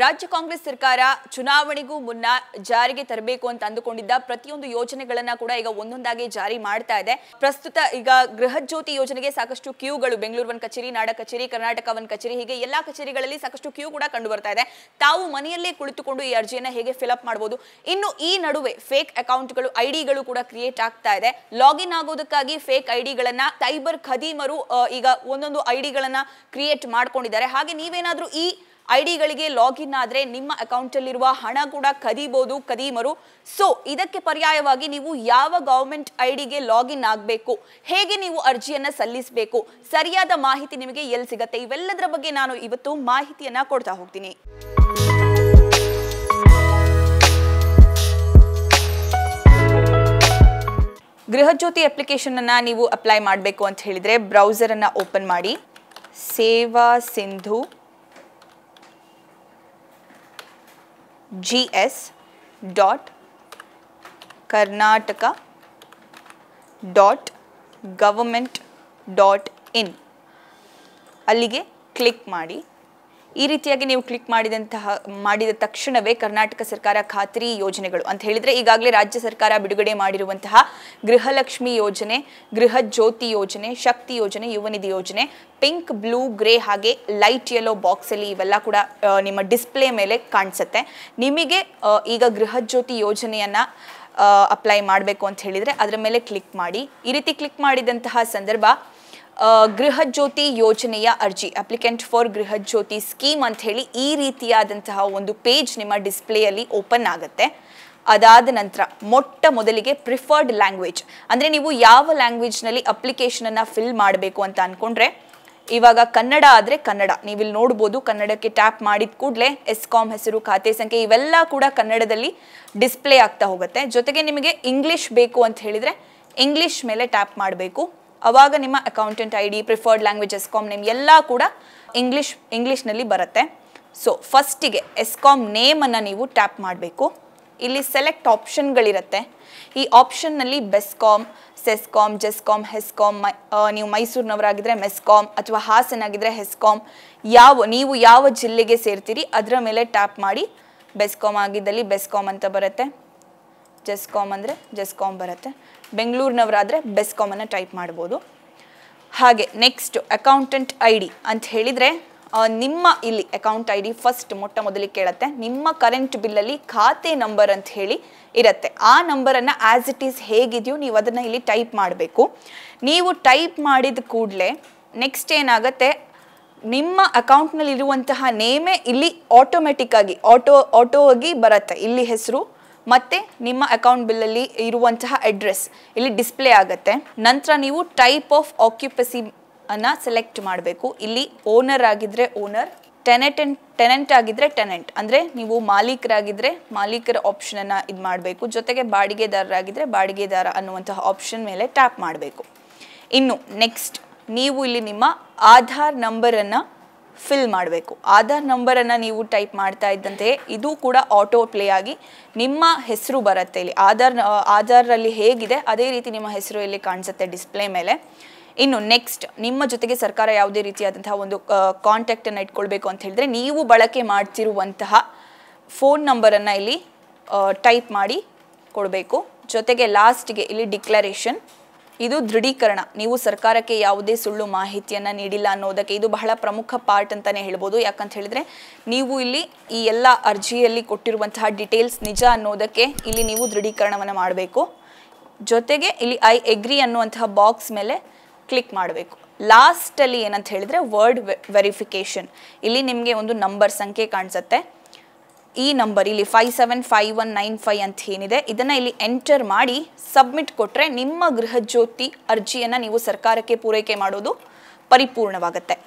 ರಾಜ್ಯ ಕಾಂಗ್ರೆಸ್ ಸರ್ಕಾರ ಚುನಾವಣೆಗೂ ಮುನ್ನ ಜಾರಿಗೆ ತರಬೇಕು ಅಂತ ಅಂದುಕೊಂಡಿದ್ದ ಪ್ರತಿಯೊಂದು ಯೋಜನೆಗಳನ್ನ ಕೂಡ ಈಗ ಒಂದೊಂದಾಗಿ ಜಾರಿ ಮಾಡ್ತಾ ಇದೆ ಪ್ರಸ್ತುತ ಈಗ ಗೃಹ ಜ್ಯೋತಿ ಯೋಜನೆಗೆ ಸಾಕಷ್ಟು ಕ್ಯೂಗಳು ಬೆಂಗಳೂರು ಒನ್ ಕಚೇರಿ ನಾಡ ಕಚೇರಿ ಕರ್ನಾಟಕ ಒನ್ ಕಚೇರಿ ಹೀಗೆ ಎಲ್ಲಾ ಕಚೇರಿಗಳಲ್ಲಿ ಸಾಕಷ್ಟು ಕ್ಯೂ ಕೂಡ ಕಂಡು ಬರ್ತಾ ಇದೆ ತಾವು ಮನೆಯಲ್ಲೇ ಕುಳಿತುಕೊಂಡು ಈ ಅರ್ಜಿಯನ್ನ ಹೇಗೆ ಫಿಲಪ್ ಮಾಡಬಹುದು ಇನ್ನು ಈ ನಡುವೆ ಫೇಕ್ ಅಕೌಂಟ್ಗಳು ಐಡಿಗಳು ಕೂಡ ಕ್ರಿಯೇಟ್ ಆಗ್ತಾ ಇದೆ ಲಾಗಿನ್ ಆಗೋದಕ್ಕಾಗಿ ಫೇಕ್ ಐಡಿಗಳನ್ನ ಸೈಬರ್ ಖದೀಮರು ಈಗ ಒಂದೊಂದು ಐಡಿಗಳನ್ನ ಕ್ರಿಯೇಟ್ ಮಾಡ್ಕೊಂಡಿದ್ದಾರೆ ಹಾಗೆ ನೀವೇನಾದ್ರೂ ಈ ಐ ಡಿಗಳಿಗೆ ಲಾಗಿನ್ ಆದರೆ ನಿಮ್ಮ ಅಕೌಂಟಲ್ಲಿರುವ ಹಣ ಕೂಡ ಕದೀಬೋದು ಕದೀಮರು ಸೊ ಇದಕ್ಕೆ ಪರ್ಯಾಯವಾಗಿ ನೀವು ಯಾವ ಗೌರ್ಮೆಂಟ್ ಐ ಡಿಗೆ ಲಾಗಿನ್ ಆಗಬೇಕು ಹೇಗೆ ನೀವು ಅರ್ಜಿಯನ್ನು ಸಲ್ಲಿಸಬೇಕು ಸರಿಯಾದ ಮಾಹಿತಿ ನಿಮಗೆ ಎಲ್ಲಿ ಸಿಗುತ್ತೆ ಇವೆಲ್ಲದರ ಬಗ್ಗೆ ನಾನು ಇವತ್ತು ಮಾಹಿತಿಯನ್ನು ಕೊಡ್ತಾ ಹೋಗ್ತೀನಿ ಗೃಹಜ್ಯೋತಿ ಅಪ್ಲಿಕೇಶನನ್ನು ನೀವು ಅಪ್ಲೈ ಮಾಡಬೇಕು ಅಂತ ಹೇಳಿದರೆ ಬ್ರೌಸರನ್ನು ಓಪನ್ ಮಾಡಿ Seva Sindhu G S dot Karnataka dot government dot in अलगे क्ली ಈ ರೀತಿಯಾಗಿ ನೀವು ಕ್ಲಿಕ್ ಮಾಡಿದಂತಹ ಮಾಡಿದ ತಕ್ಷಣವೇ ಕರ್ನಾಟಕ ಸರ್ಕಾರ ಖಾತ್ರಿ ಯೋಜನೆಗಳು ಅಂತ ಹೇಳಿದ್ರೆ ಈಗಾಗಲೇ ರಾಜ್ಯ ಸರ್ಕಾರ ಬಿಡುಗಡೆ ಮಾಡಿರುವಂತಹ ಗೃಹಲಕ್ಷ್ಮಿ ಯೋಜನೆ ಗೃಹ ಜ್ಯೋತಿ ಯೋಜನೆ ಶಕ್ತಿ ಯೋಜನೆ ಯುವ ನಿಧಿ ಯೋಜನೆ ಪಿಂಕ್ ಬ್ಲೂ ಗ್ರೇ ಹಾಗೆ ಲೈಟ್ ಯೆಲ್ಲೋ ಬಾಕ್ಸಲ್ಲಿ ಇವೆಲ್ಲ ಕೂಡ ನಿಮ್ಮ ಡಿಸ್ಪ್ಲೇ ಮೇಲೆ ಕಾಣಿಸುತ್ತೆ ನಿಮಗೆ ಈಗ ಗೃಹ ಜ್ಯೋತಿ ಯೋಜನೆಯನ್ನು ಅಪ್ಲೈ ಮಾಡಬೇಕು ಅಂತ ಹೇಳಿದರೆ ಅದರ ಮೇಲೆ ಕ್ಲಿಕ್ ಮಾಡಿ ಈ ರೀತಿ ಕ್ಲಿಕ್ ಮಾಡಿದಂತಹ ಸಂದರ್ಭ ಗೃಹಜ್ಯೋತಿ ಯೋಜನೆಯ ಅರ್ಜಿ ಅಪ್ಲಿಕೆಂಟ್ ಫಾರ್ ಗೃಹ ಜ್ಯೋತಿ ಸ್ಕೀಮ್ ಅಂತ ಹೇಳಿ ಈ ರೀತಿಯಾದಂತಹ ಒಂದು ಪೇಜ್ ನಿಮ್ಮ ಡಿಸ್ಪ್ಲೇಯಲ್ಲಿ ಓಪನ್ ಆಗುತ್ತೆ ಅದಾದ ನಂತರ ಮೊಟ್ಟ ಮೊದಲಿಗೆ ಪ್ರಿಫರ್ಡ್ ಲ್ಯಾಂಗ್ವೇಜ್ ಅಂದರೆ ನೀವು ಯಾವ ಲ್ಯಾಂಗ್ವೇಜ್ನಲ್ಲಿ ಅಪ್ಲಿಕೇಶನನ್ನು ಫಿಲ್ ಮಾಡಬೇಕು ಅಂತ ಅಂದ್ಕೊಂಡ್ರೆ ಇವಾಗ ಕನ್ನಡ ಆದರೆ ಕನ್ನಡ ನೀವಿಲ್ಲಿ ನೋಡ್ಬೋದು ಕನ್ನಡಕ್ಕೆ ಟ್ಯಾಪ್ ಮಾಡಿದ ಕೂಡಲೇ ಎಸ್ಕಾಮ್ ಹೆಸರು ಖಾತೆ ಸಂಖ್ಯೆ ಇವೆಲ್ಲ ಕೂಡ ಕನ್ನಡದಲ್ಲಿ ಡಿಸ್ಪ್ಲೇ ಆಗ್ತಾ ಹೋಗುತ್ತೆ ಜೊತೆಗೆ ನಿಮಗೆ ಇಂಗ್ಲೀಷ್ ಬೇಕು ಅಂತ ಹೇಳಿದರೆ ಇಂಗ್ಲೀಷ್ ಮೇಲೆ ಟ್ಯಾಪ್ ಮಾಡಬೇಕು ಅವಾಗ ನಿಮ್ಮ accountant I D preferred language ESCOM name ಎಲ್ಲ ಕೂಡ ಇಂಗ್ಲೀಷ್ ಇಂಗ್ಲೀಷ್ನಲ್ಲಿ ಬರುತ್ತೆ ಸೊ ಫಸ್ಟಿಗೆ ಎಸ್ಕಾಮ್ ನೇಮನ್ನು ನೀವು ಟ್ಯಾಪ್ ಮಾಡಬೇಕು ಇಲ್ಲಿ ಸೆಲೆಕ್ಟ್ ಆಪ್ಷನ್ಗಳಿರುತ್ತೆ ಈ ಆಪ್ಷನ್ನಲ್ಲಿ ಬೆಸ್ಕಾಮ್ ಸೆಸ್ಕಾಮ್ ಜೆಸ್ಕಾಮ್ ಹೆಸ್ಕಾಮ್ ಮೈ ನೀವು ಮೈಸೂರಿನವರಾಗಿದ್ದರೆ ಮೆಸ್ಕಾಮ್ ಅಥವಾ ಹಾಸನಾಗಿದ್ದರೆ ಹೆಸ್ಕಾಮ್ ಯಾವ ನೀವು ಯಾವ ಜಿಲ್ಲೆಗೆ ಸೇರ್ತೀರಿ ಅದರ ಮೇಲೆ ಟ್ಯಾಪ್ ಮಾಡಿ ಬೆಸ್ಕಾಮ್ ಆಗಿದ್ದಲ್ಲಿ ಬೆಸ್ಕಾಮ್ ಅಂತ ಬರುತ್ತೆ ಕಾಮ್ ಅಂದರೆ ಕಾಮ್ ಬರುತ್ತೆ ಬೆಂಗಳೂರಿನವರಾದರೆ ಬೆಸ್ಕಾಮನ್ನು ಟೈಪ್ ಮಾಡ್ಬೋದು ಹಾಗೆ ನೆಕ್ಸ್ಟ್ ಅಕೌಂಟೆಂಟ್ ಐ ಡಿ ಅಂತ ಹೇಳಿದರೆ ನಿಮ್ಮ ಇಲ್ಲಿ ಅಕೌಂಟ್ ಐ ಡಿ ಫಸ್ಟ್ ಮೊಟ್ಟ ಮೊದಲಿಗೆ ಕೇಳುತ್ತೆ ನಿಮ್ಮ ಕರೆಂಟ್ ಬಿಲ್ಲಲ್ಲಿ ಖಾತೆ ನಂಬರ್ ಅಂತ ಹೇಳಿ ಇರುತ್ತೆ ಆ ನಂಬರನ್ನು ಆ್ಯಸ್ ಇಟ್ ಈಸ್ ಹೇಗಿದೆಯೋ ನೀವು ಅದನ್ನು ಇಲ್ಲಿ ಟೈಪ್ ಮಾಡಬೇಕು ನೀವು ಟೈಪ್ ಮಾಡಿದ ಕೂಡಲೇ ನೆಕ್ಸ್ಟ್ ಏನಾಗುತ್ತೆ ನಿಮ್ಮ ಅಕೌಂಟ್ನಲ್ಲಿರುವಂತಹ ನೇಮೇ ಇಲ್ಲಿ ಆಟೋಮೆಟಿಕ್ಕಾಗಿ ಆಟೋ ಆಟೋ ಆಗಿ ಬರುತ್ತೆ ಇಲ್ಲಿ ಹೆಸರು ಮತ್ತು ನಿಮ್ಮ ಅಕೌಂಟ್ ಬಿಲ್ಲಲ್ಲಿ ಇರುವಂತಹ ಅಡ್ರೆಸ್ ಇಲ್ಲಿ ಡಿಸ್ಪ್ಲೇ ಆಗುತ್ತೆ ನಂತರ ನೀವು ಟೈಪ್ ಆಫ್ ಆಕ್ಯುಪಸಿ ಅನ್ನ ಸೆಲೆಕ್ಟ್ ಮಾಡಬೇಕು ಇಲ್ಲಿ ಓನರ್ ಆಗಿದ್ದರೆ ಓನರ್ ಟೆನೆಂಟ್ ಅಂಡ್ ಟೆನೆಂಟ್ ಆಗಿದ್ದರೆ ಟೆನೆಂಟ್ ಅಂದರೆ ನೀವು ಮಾಲೀಕರಾಗಿದ್ದರೆ ಮಾಲೀಕರ ಆಪ್ಷನನ್ನು ಇದು ಮಾಡಬೇಕು ಜೊತೆಗೆ ಬಾಡಿಗೆದಾರರಾಗಿದ್ದರೆ ಬಾಡಿಗೆದಾರ ಅನ್ನುವಂತಹ ಆಪ್ಷನ್ ಮೇಲೆ ಟ್ಯಾಪ್ ಮಾಡಬೇಕು ಇನ್ನು ನೆಕ್ಸ್ಟ್ ನೀವು ಇಲ್ಲಿ ನಿಮ್ಮ ಆಧಾರ್ ನಂಬರನ್ನು ಫಿಲ್ ಮಾಡಬೇಕು ಆಧಾರ್ ನಂಬರನ್ನು ನೀವು ಟೈಪ್ ಮಾಡ್ತಾ ಇದ್ದಂತೆಯೇ ಇದು ಕೂಡ ಆಟೋ ಪ್ಲೇ ಆಗಿ ನಿಮ್ಮ ಹೆಸರು ಬರುತ್ತೆ ಇಲ್ಲಿ ಆಧಾರ್ ಆಧಾರಲ್ಲಿ ಹೇಗಿದೆ ಅದೇ ರೀತಿ ನಿಮ್ಮ ಹೆಸರು ಇಲ್ಲಿ ಕಾಣಿಸುತ್ತೆ ಡಿಸ್ಪ್ಲೇ ಮೇಲೆ ಇನ್ನು ನೆಕ್ಸ್ಟ್ ನಿಮ್ಮ ಜೊತೆಗೆ ಸರ್ಕಾರ ಯಾವುದೇ ರೀತಿಯಾದಂತಹ ಒಂದು ಕಾಂಟ್ಯಾಕ್ಟನ್ನು ಇಟ್ಕೊಳ್ಬೇಕು ಅಂತ ಹೇಳಿದ್ರೆ ನೀವು ಬಳಕೆ ಮಾಡ್ತಿರುವಂತಹ ಫೋನ್ ನಂಬರನ್ನು ಇಲ್ಲಿ ಟೈಪ್ ಮಾಡಿ ಕೊಡಬೇಕು ಜೊತೆಗೆ ಲಾಸ್ಟ್ಗೆ ಇಲ್ಲಿ ಡಿಕ್ಲರೇಷನ್ ಇದು ದೃಢೀಕರಣ ನೀವು ಸರ್ಕಾರಕ್ಕೆ ಯಾವುದೇ ಸುಳ್ಳು ಮಾಹಿತಿಯನ್ನು ನೀಡಿಲ್ಲ ಅನ್ನೋದಕ್ಕೆ ಇದು ಬಹಳ ಪ್ರಮುಖ ಪಾರ್ಟ್ ಅಂತಾನೆ ಹೇಳ್ಬೋದು ಯಾಕಂತ ಹೇಳಿದ್ರೆ ನೀವು ಇಲ್ಲಿ ಈ ಎಲ್ಲ ಅರ್ಜಿಯಲ್ಲಿ ಕೊಟ್ಟಿರುವಂತಹ ಡಿಟೇಲ್ಸ್ ನಿಜ ಅನ್ನೋದಕ್ಕೆ ಇಲ್ಲಿ ನೀವು ದೃಢೀಕರಣವನ್ನು ಮಾಡಬೇಕು ಜೊತೆಗೆ ಇಲ್ಲಿ ಐ ಎಗ್ರಿ ಅನ್ನುವಂತಹ ಬಾಕ್ಸ್ ಮೇಲೆ ಕ್ಲಿಕ್ ಮಾಡಬೇಕು ಲಾಸ್ಟಲ್ಲಿ ಏನಂತ ಹೇಳಿದ್ರೆ ವರ್ಡ್ ವೆರಿಫಿಕೇಶನ್ ಇಲ್ಲಿ ನಿಮಗೆ ಒಂದು ನಂಬರ್ ಸಂಖ್ಯೆ ಕಾಣಿಸುತ್ತೆ ಈ ನಂಬರ್ ಇಲ್ಲಿ five seven five one nine five ಅಂತ ಏನಿದೆ ಇದನ್ನು ಇಲ್ಲಿ ಎಂಟರ್ ಮಾಡಿ ಸಬ್ಮಿಟ್ ಕೊಟ್ಟರೆ ನಿಮ್ಮ ಗೃಹ ಜ್ಯೋತಿ ಅರ್ಜಿಯನ್ನು ನೀವು ಸರ್ಕಾರಕ್ಕೆ ಪೂರೈಕೆ ಮಾಡೋದು ಪರಿಪೂರ್ಣವಾಗುತ್ತೆ